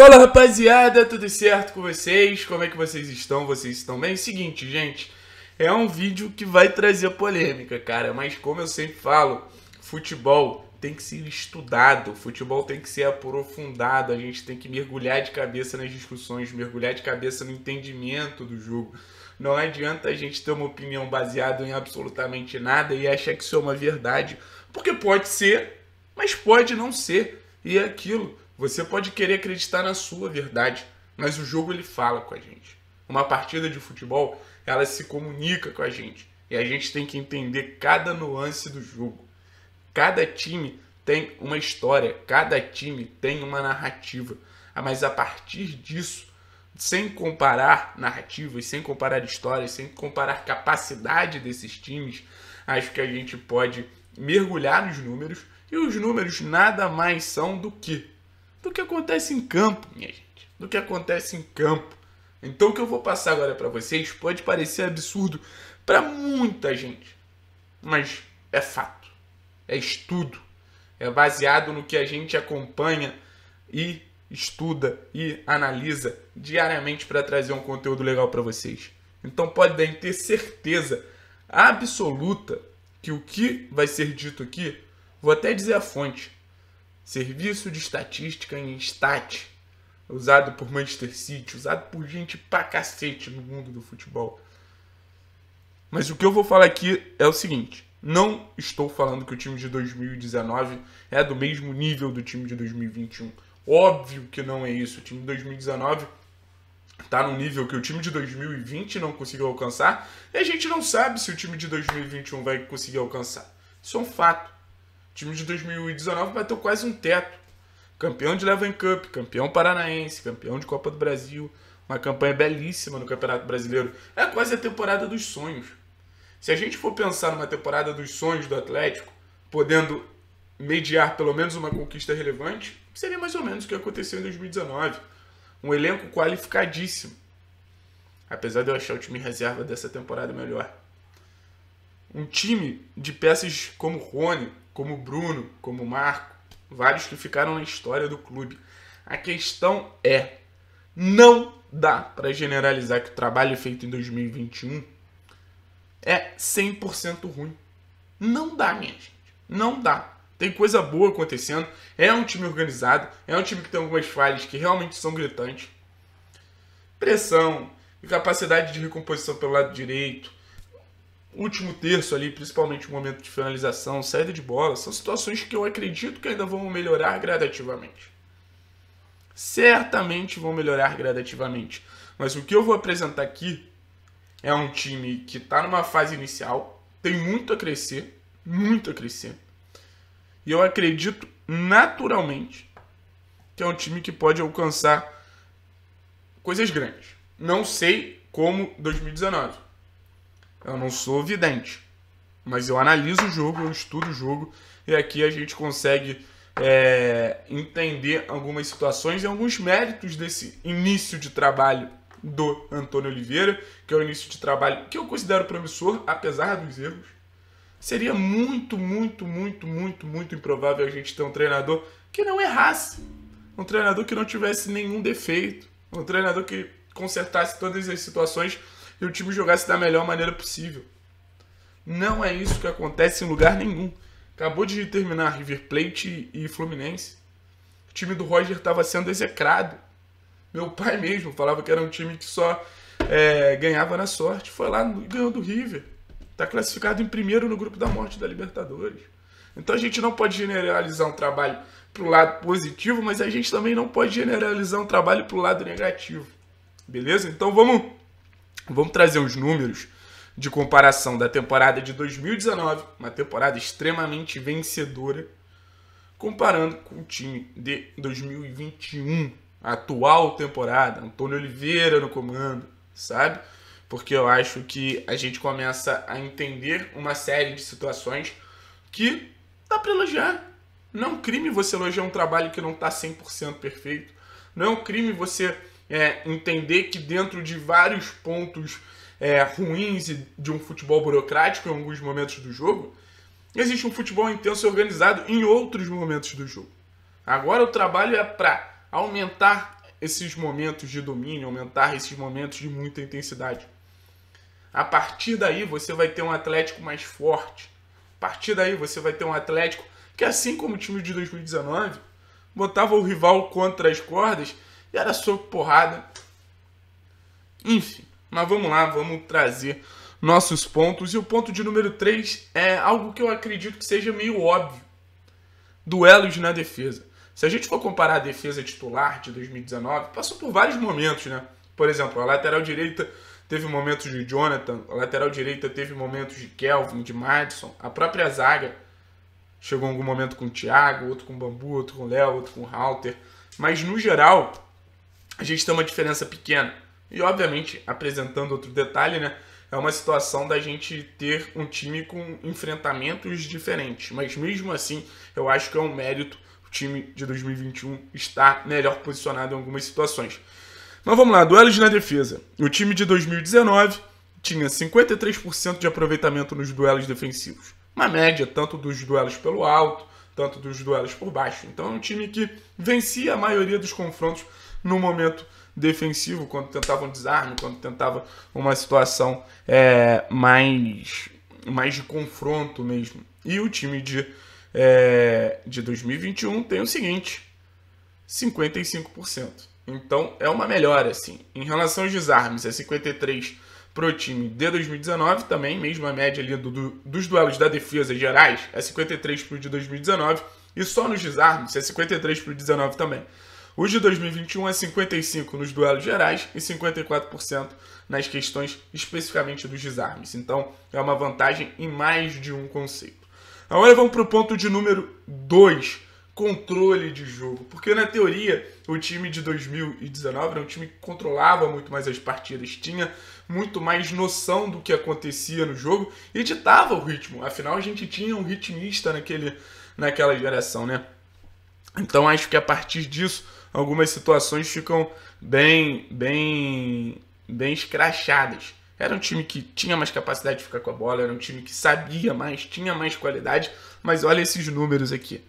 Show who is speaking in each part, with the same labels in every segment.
Speaker 1: Fala rapaziada, tudo certo com vocês? Como é que vocês estão? Vocês estão bem? Seguinte, gente, é um vídeo que vai trazer polêmica, cara, mas como eu sempre falo, futebol tem que ser estudado, futebol tem que ser aprofundado, a gente tem que mergulhar de cabeça nas discussões, mergulhar de cabeça no entendimento do jogo. Não adianta a gente ter uma opinião baseada em absolutamente nada e achar que isso é uma verdade, porque pode ser, mas pode não ser. E é aquilo, você pode querer acreditar na sua verdade, mas o jogo ele fala com a gente. Uma partida de futebol, ela se comunica com a gente. E a gente tem que entender cada nuance do jogo. Cada time tem uma história, cada time tem uma narrativa. Ah, mas a partir disso, sem comparar narrativas, sem comparar histórias, sem comparar capacidade desses times, acho que a gente pode mergulhar nos números. E os números nada mais são do que do que acontece em campo, minha gente. Do que acontece em campo. Então o que eu vou passar agora para vocês pode parecer absurdo para muita gente, mas é fato. É estudo. É baseado no que a gente acompanha e estuda e analisa diariamente para trazer um conteúdo legal para vocês. Então podem ter certeza absoluta que o que vai ser dito aqui, vou até dizer a fonte, serviço de estatística em stat, usado por Manchester City, usado por gente pra cacete no mundo do futebol. Mas o que eu vou falar aqui é o seguinte: não estou falando que o time de 2019 é do mesmo nível do time de 2021. Óbvio que não é isso. O time de 2019 está num nível que o time de 2020 não conseguiu alcançar e a gente não sabe se o time de 2021 vai conseguir alcançar. Isso é um fato time de 2019 bateu quase um teto. Campeão de Leven Cup, campeão paranaense, campeão de Copa do Brasil. Uma campanha belíssima no Campeonato Brasileiro. É quase a temporada dos sonhos. Se a gente for pensar numa temporada dos sonhos do Atlético, podendo mediar pelo menos uma conquista relevante, seria mais ou menos o que aconteceu em 2019. Um elenco qualificadíssimo. Apesar de eu achar o time reserva dessa temporada melhor um time de peças como Rony, como Bruno, como Marco, vários que ficaram na história do clube. A questão é, não dá para generalizar que o trabalho feito em 2021 é 100% ruim. Não dá, minha gente. Não dá. Tem coisa boa acontecendo. É um time organizado. É um time que tem algumas falhas que realmente são gritantes. Pressão, incapacidade de recomposição pelo lado direito, último terço ali, principalmente o momento de finalização, saída de bola, são situações que eu acredito que ainda vão melhorar gradativamente. Certamente vão melhorar gradativamente. Mas o que eu vou apresentar aqui é um time que está numa fase inicial, tem muito a crescer, muito a crescer. E eu acredito naturalmente que é um time que pode alcançar coisas grandes. Não sei como 2019 eu não sou vidente, mas eu analiso o jogo, eu estudo o jogo e aqui a gente consegue é, entender algumas situações e alguns méritos desse início de trabalho do Antônio Oliveira, que é o início de trabalho que eu considero promissor, apesar dos erros. Seria muito, muito, muito, muito, muito improvável a gente ter um treinador que não errasse, um treinador que não tivesse nenhum defeito, um treinador que consertasse todas as situações e o time jogasse da melhor maneira possível. Não é isso que acontece em lugar nenhum. Acabou de terminar River Plate e Fluminense. O time do Roger estava sendo execrado. Meu pai mesmo falava que era um time que só é, ganhava na sorte. Foi lá e ganhou do River. Está classificado em primeiro no grupo da morte da Libertadores. Então a gente não pode generalizar um trabalho para o lado positivo, mas a gente também não pode generalizar um trabalho para o lado negativo. Beleza? Então vamos Vamos trazer os números de comparação da temporada de 2019, uma temporada extremamente vencedora, comparando com o time de 2021, a atual temporada, Antônio Oliveira no comando, sabe? Porque eu acho que a gente começa a entender uma série de situações que dá para elogiar. Não é um crime você elogiar um trabalho que não está 100% perfeito. Não é um crime você é, entender que dentro de vários pontos é, ruins de um futebol burocrático em alguns momentos do jogo, existe um futebol intenso e organizado em outros momentos do jogo. Agora o trabalho é para aumentar esses momentos de domínio, aumentar esses momentos de muita intensidade. A partir daí você vai ter um Atlético mais forte. A partir daí você vai ter um Atlético que, assim como o time de 2019, botava o rival contra as cordas e era soco, porrada. Enfim, mas vamos lá, vamos trazer nossos pontos. E o ponto de número 3 é algo que eu acredito que seja meio óbvio: duelos na defesa. Se a gente for comparar a defesa titular de 2019, passou por vários momentos, né? Por exemplo, a lateral direita teve momentos de Jonathan, a lateral direita teve momentos de Kelvin, de Madison, a própria zaga chegou em algum momento com o Thiago, outro com o Bambu, outro com o Léo, outro com o Halter. Mas no geral, a gente tem uma diferença pequena. E obviamente, apresentando outro detalhe, né? É uma situação da gente ter um time com enfrentamentos diferentes. Mas mesmo assim, eu acho que é um mérito o time de 2021 estar melhor posicionado em algumas situações. Mas vamos lá, duelos na defesa. O time de 2019 tinha 53% de aproveitamento nos duelos defensivos. Uma média tanto dos duelos pelo alto, tanto dos duelos por baixo. Então é um time que vencia a maioria dos confrontos no momento defensivo, quando tentava um desarme, quando tentava uma situação é, mais, mais de confronto mesmo. E o time de, é, de 2021 tem o seguinte: 55%. Então é uma melhora, assim. Em relação aos desarmes, é 53% para o time de 2019, também, mesmo a média ali do, do, dos duelos da defesa gerais, é 53% para o de 2019, e só nos desarmes é 53% para o 19 também. Os de 2021 é 55% nos duelos gerais e 54% nas questões especificamente dos desarmes. Então, é uma vantagem em mais de um conceito. Agora vamos para o ponto de número 2, controle de jogo. Porque na teoria, o time de 2019 era um time que controlava muito mais as partidas, tinha muito mais noção do que acontecia no jogo e ditava o ritmo. Afinal, a gente tinha um ritmista naquele, naquela geração, né? Então acho que a partir disso algumas situações ficam bem, bem, bem escrachadas. Era um time que tinha mais capacidade de ficar com a bola, era um time que sabia mais, tinha mais qualidade, mas olha esses números aqui.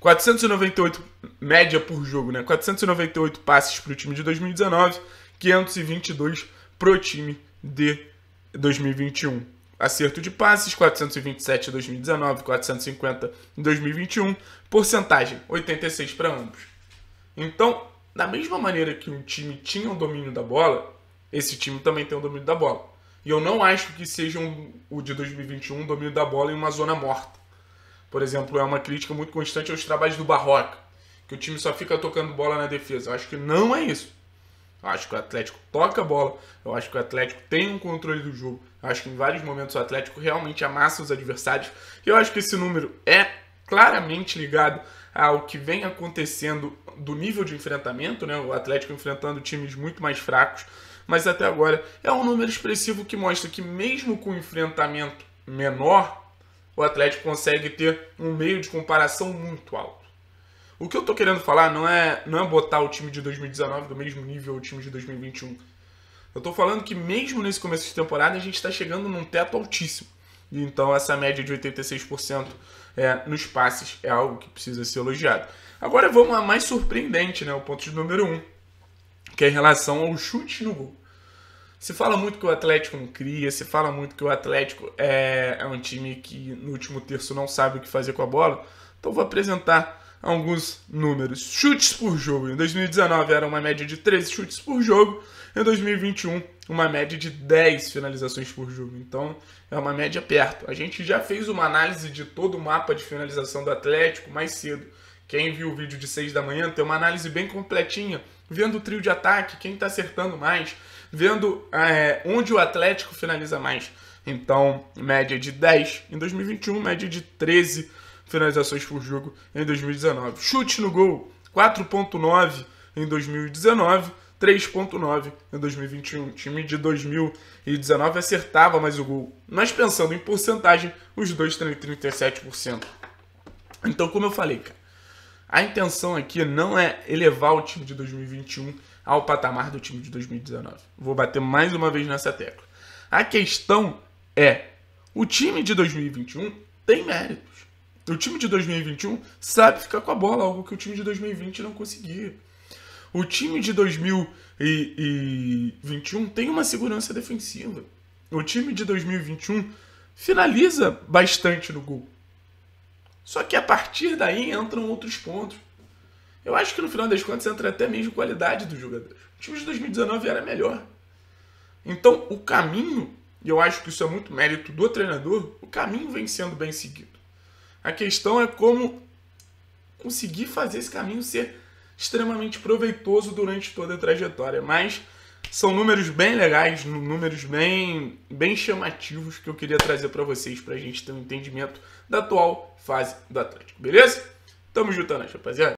Speaker 1: 498 média por jogo, né? 498 passes para o time de 2019, 522 para o time de 2021. Acerto de passes, 427 em 2019, 450 em 2021. Porcentagem, 86 para ambos. Então, da mesma maneira que um time tinha o um domínio da bola, esse time também tem o um domínio da bola. E eu não acho que seja um, o de 2021 um domínio da bola em uma zona morta. Por exemplo, é uma crítica muito constante aos trabalhos do Barroca, que o time só fica tocando bola na defesa. Eu acho que não é isso. Eu acho que o Atlético toca a bola, eu acho que o Atlético tem um controle do jogo. Eu acho que em vários momentos o Atlético realmente amassa os adversários. E eu acho que esse número é claramente ligado ao que vem acontecendo do nível de enfrentamento, né? O Atlético enfrentando times muito mais fracos, mas até agora é um número expressivo que mostra que mesmo com enfrentamento menor, o Atlético consegue ter um meio de comparação muito alto. O que eu tô querendo falar não é não é botar o time de 2019 do mesmo nível ao time de 2021. Eu tô falando que mesmo nesse começo de temporada a gente está chegando num teto altíssimo. Então essa média de 86% é, nos passes é algo que precisa ser elogiado. Agora vamos a mais surpreendente, né? O ponto de número 1, um, que é em relação ao chute no gol. Se fala muito que o Atlético não cria, se fala muito que o Atlético é, é um time que no último terço não sabe o que fazer com a bola. Então vou apresentar alguns números. Chutes por jogo. Em 2019 era uma média de 13 chutes por jogo. Em 2021, uma média de 10 finalizações por jogo. Então, é uma média perto. A gente já fez uma análise de todo o mapa de finalização do Atlético mais cedo. Quem viu o vídeo de 6 da manhã tem uma análise bem completinha, vendo o trio de ataque, quem está acertando mais, vendo é, onde o Atlético finaliza mais. Então, média de 10 em 2021, média de 13 finalizações por jogo em 2019. Chute no gol, 4.9 em 2019, 3.9 em 2021. O time de 2019 acertava mais o gol. Mas pensando em porcentagem, os dois têm 37%. Então, como eu falei, cara, a intenção aqui não é elevar o time de 2021 ao patamar do time de 2019. Vou bater mais uma vez nessa tecla. A questão é: o time de 2021 tem méritos. O time de 2021 sabe ficar com a bola, algo que o time de 2020 não conseguia. O time de 2021 tem uma segurança defensiva. O time de 2021 finaliza bastante no gol. Só que a partir daí entram outros pontos. Eu acho que no final das contas entra até mesmo qualidade dos jogadores. O time de 2019 era melhor. Então o caminho, e eu acho que isso é muito mérito do treinador, o caminho vem sendo bem seguido. A questão é como conseguir fazer esse caminho ser extremamente proveitoso durante toda a trajetória. Mas são números bem legais, números bem, bem chamativos que eu queria trazer para vocês para a gente ter um entendimento da atual fase do Atlético, beleza? Tamo juntando, rapaziada.